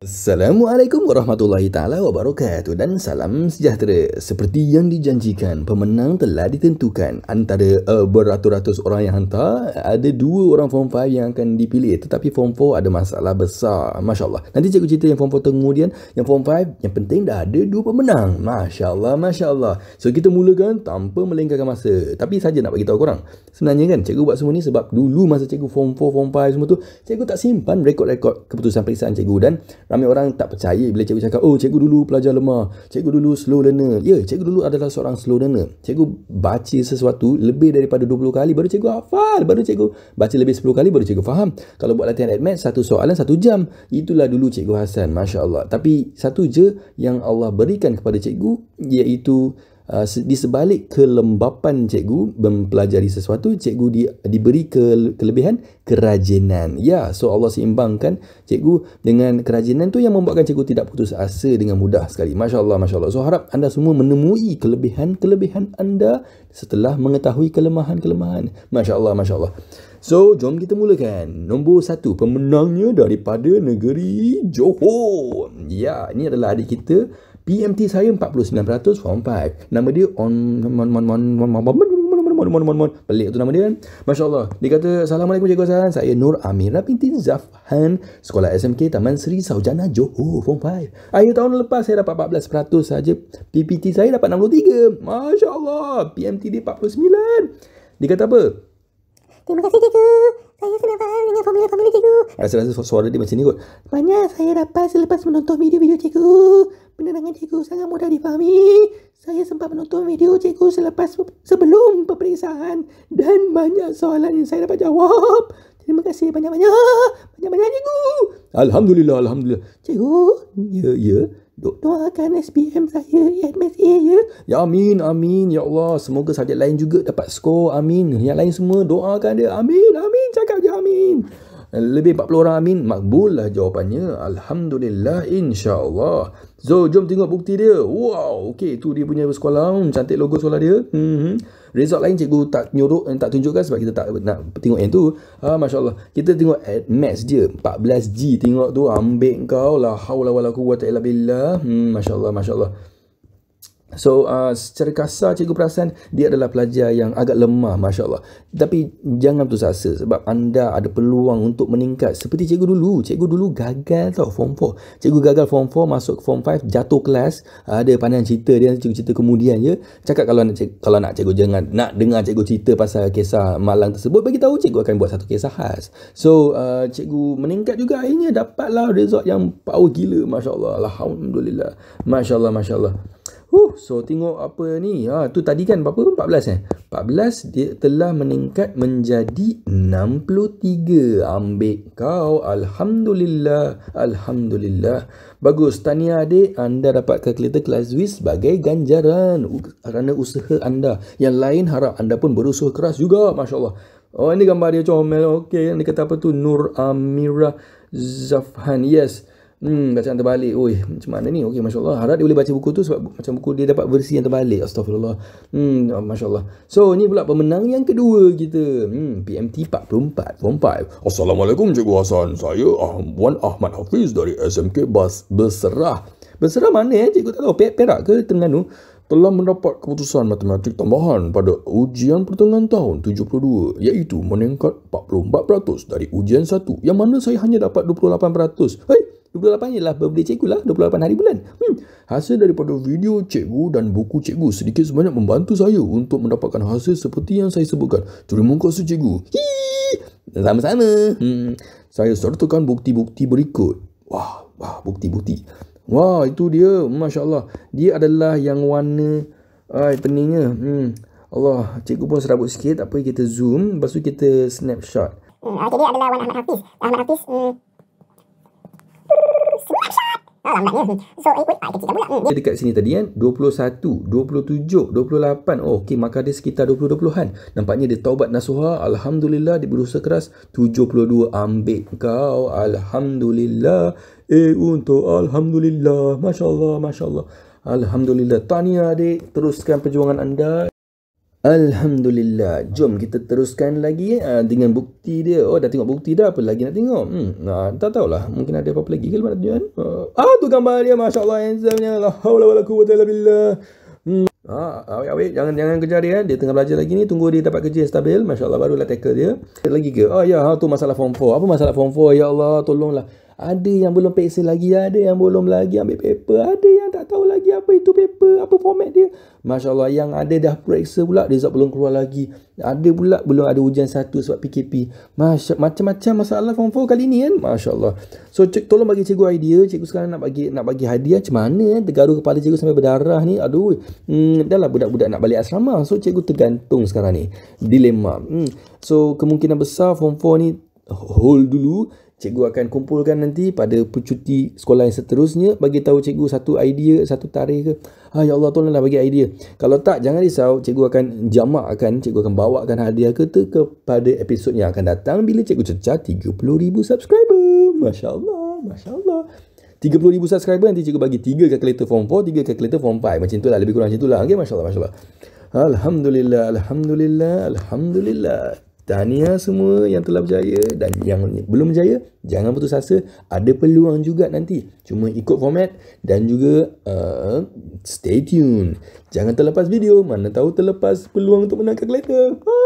Assalamualaikum warahmatullahi taala wabarakatuh dan salam sejahtera. Seperti yang dijanjikan, pemenang telah ditentukan. Antara uh, beratus-ratus orang yang hantar, ada dua orang form 5 yang akan dipilih. Tetapi form 4 ada masalah besar. Masya-Allah. Nanti cikgu cerita yang form 4 kemudian, yang form 5 yang penting dah ada dua pemenang. Masya-Allah, masya-Allah. So kita mulakan tanpa melengahkan masa. Tapi saja nak bagi tahu korang. Sebenarnya kan cikgu buat semua ni sebab dulu masa cikgu form 4, form 5 semua tu, cikgu tak simpan rekod-rekod keputusan periksaan cikgu dan Ramai orang tak percaya bila cikgu cakap, oh cikgu dulu pelajar lemah, cikgu dulu slow learner. Ya, yeah, cikgu dulu adalah seorang slow learner. Cikgu baca sesuatu lebih daripada 20 kali baru cikgu hafal, baru cikgu baca lebih 10 kali baru cikgu faham. Kalau buat latihan admin, satu soalan satu jam. Itulah dulu cikgu Hasan, Masya Allah. Tapi satu je yang Allah berikan kepada cikgu, iaitu Uh, di sebalik kelembapan cikgu mempelajari sesuatu cikgu di, diberi ke, kelebihan kerajinan ya so Allah seimbangkan cikgu dengan kerajinan tu yang membuatkan cikgu tidak putus asa dengan mudah sekali masya-Allah masya-Allah so harap anda semua menemui kelebihan-kelebihan anda setelah mengetahui kelemahan-kelemahan masya-Allah masya-Allah So, jom kita mulakan. Nombor satu, pemenangnya daripada negeri Johor. Ya, ini adalah adik kita PMT saya 49% form 5. Nama dia on mon mon mon mon mon mon mon mon mon mon mon mon. pelik tu nama dia kan Masya Allah dia kata Assalamualaikum Cikgu Hassan saya Nur Amira binti Zafhan Sekolah SMK Taman Seri Saujana Johor Form 5 akhir tahun lepas saya dapat 14% saja PPT saya dapat 63 Masya Allah PMT dia 49 dia kata apa Terima kasih Cikgu saya senang faham dengan formula-formula cikgu. Rasa-rasa suara dia macam ni kot. Banyak saya dapat selepas menonton video-video cikgu penerangan cikgu sangat mudah difahami. Saya sempat menonton video cikgu selepas sebelum peperiksaan dan banyak soalan yang saya dapat jawab. Terima kasih banyak-banyak. Banyak-banyak cikgu. Alhamdulillah, alhamdulillah. Cikgu, ya, ya. Doakan SPM saya, IMSA ya, ya. Ya amin, amin. Ya Allah, semoga sahabat lain juga dapat skor. Amin. Yang lain semua doakan dia. Amin, amin. Cakap je amin lebih 40 orang amin makbul lah jawapannya alhamdulillah insyaallah so jom tengok bukti dia wow okay, tu dia punya sekolah hmm, cantik logo sekolah dia hmm result lain cikgu tak nyuruh eh, tak tunjukkan sebab kita tak nak tengok yang tu Ah, ha, masya Allah, kita tengok at max dia 14g tengok tu ambil kau la haula wala quwwata illa billah hmm, Allah, masya Allah. So uh, secara kasar cikgu perasan dia adalah pelajar yang agak lemah Masya Allah Tapi jangan putus asa sebab anda ada peluang untuk meningkat Seperti cikgu dulu, cikgu dulu gagal tau form 4 Cikgu gagal form 4 masuk form 5 jatuh kelas Ada pandangan cerita dia cikgu cerita kemudian je. Cakap kalau nak, cikgu, kalau nak cikgu jangan nak dengar cikgu cerita pasal kisah malang tersebut bagi tahu cikgu akan buat satu kisah khas So uh, cikgu meningkat juga akhirnya dapatlah result yang power gila Masya Allah Alhamdulillah Masya Allah Masya Allah Huh, so tengok apa ni. Ha, tu tadi kan berapa? 14 eh. 14 dia telah meningkat menjadi 63. Ambil kau. Alhamdulillah. Alhamdulillah. Bagus. Tahniah adik. Anda dapat kalkulator kelas Zwift sebagai ganjaran. Kerana usaha anda. Yang lain harap anda pun berusaha keras juga. Masya Allah. Oh, ini gambar dia comel. Okey. Yang kata apa tu? Nur Amira Zafhan. Yes hmm, bacaan terbalik. Oi, macam mana ni? Okey, masya-Allah. Harap dia boleh baca buku tu sebab macam buku dia dapat versi yang terbalik. Astagfirullah. Hmm, oh, masya-Allah. So, ni pula pemenang yang kedua kita. Hmm, PMT 44 45. Assalamualaikum Cikgu Hasan. Saya Wan ah, Ahmad Hafiz dari SMK Bas Berserah. Berserah mana eh? Cikgu tak tahu. Per- Perak ke Terengganu? telah mendapat keputusan matematik tambahan pada ujian pertengahan tahun 72 iaitu meningkat 44% dari ujian 1 yang mana saya hanya dapat 28%. Hei, 28 ialah birthday cikgu lah 28 hari bulan hmm. hasil daripada video cikgu dan buku cikgu sedikit sebanyak membantu saya untuk mendapatkan hasil seperti yang saya sebutkan terima kasih cikgu Hii. sama-sama hmm. saya sertakan bukti-bukti berikut wah wah bukti-bukti wah itu dia Masya Allah dia adalah yang warna ay peningnya hmm. Allah cikgu pun serabut sikit apa kita zoom lepas kita snapshot hmm, okay, dia adalah Wan Ahmad Hafiz Wan Ahmad Hafiz hmm, lambatnya. Ah, so, eh, ikut pak ah, kecil pula. Hmm. Dekat sini tadi kan, 21, 27, 28. Oh, okey, maka dia sekitar 20-20-an. Nampaknya dia taubat nasuha. Alhamdulillah, dia berusaha keras. 72, ambil kau. Alhamdulillah. Eh, untuk Alhamdulillah. Masya Allah, Masya Allah. Alhamdulillah. Tahniah adik. Teruskan perjuangan anda. Alhamdulillah. Jom kita teruskan lagi uh, dengan bukti dia. Oh, dah tengok bukti dah. Apa lagi nak tengok? Hmm, uh, tak tahulah. Mungkin ada apa-apa lagi ke lepas tujuan. Uh, ah, tu gambar dia. Masya Allah. Handsomenya. La hawla wa la quwwata illa billah. Hmm. Ah, awet, awet. Jangan jangan kejar dia. Eh. Dia tengah belajar lagi ni. Tunggu dia dapat kerja stabil. Masya Allah. Barulah tackle dia. Lagi ke? Oh, ya. Yeah, ha, tu masalah form 4. Apa masalah form 4? Ya Allah. Tolonglah. Ada yang belum peksa lagi, ada yang belum lagi ambil paper, ada yang tak tahu lagi apa itu paper, apa format dia. Masya Allah, yang ada dah periksa pula, result belum keluar lagi. Ada pula belum ada ujian satu sebab PKP. Masya, macam-macam masalah form 4 kali ni kan, Masya Allah. So, cik, tolong bagi cikgu idea, cikgu sekarang nak bagi nak bagi hadiah macam mana eh? Tergaruh kepala cikgu sampai berdarah ni, aduh. Hmm, dah lah budak-budak nak balik asrama, so cikgu tergantung sekarang ni. Dilema. Hmm. So, kemungkinan besar form 4 ni hold dulu cikgu akan kumpulkan nanti pada cuti sekolah yang seterusnya bagi tahu cikgu satu idea satu tarikh ke ah, ya Allah tolonglah bagi idea kalau tak jangan risau cikgu akan jamak akan cikgu akan bawakan hadiah ke tu kepada episod yang akan datang bila cikgu cecah 30000 subscriber masyaallah masyaallah 30000 subscriber nanti cikgu bagi 3 calculator form 4 3 calculator form 5 macam tu lah. lebih kurang macam itulah okey masyaallah masyaallah Alhamdulillah, Alhamdulillah, Alhamdulillah. Tahniah semua yang telah berjaya dan yang belum berjaya, jangan putus asa. Ada peluang juga nanti. Cuma ikut format dan juga uh, stay tune. Jangan terlepas video. Mana tahu terlepas peluang untuk menangkan kereta. Ha!